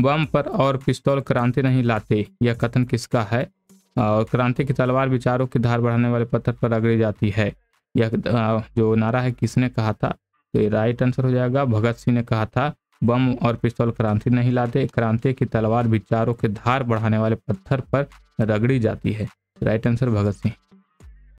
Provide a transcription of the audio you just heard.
बम पर और पिस्तौल क्रांति नहीं लाते यह कथन किसका है और क्रांति की तलवार विचारों की धार बढ़ाने वाले पत्थर पर रगड़ी जाती है यह जो नारा है किसने कहा था तो ये राइट आंसर हो जाएगा भगत सिंह ने कहा था बम और पिस्तौल क्रांति नहीं लाते क्रांति की तलवार विचारों के धार बढ़ाने वाले पत्थर पर रगड़ी जाती है राइट आंसर भगत सिंह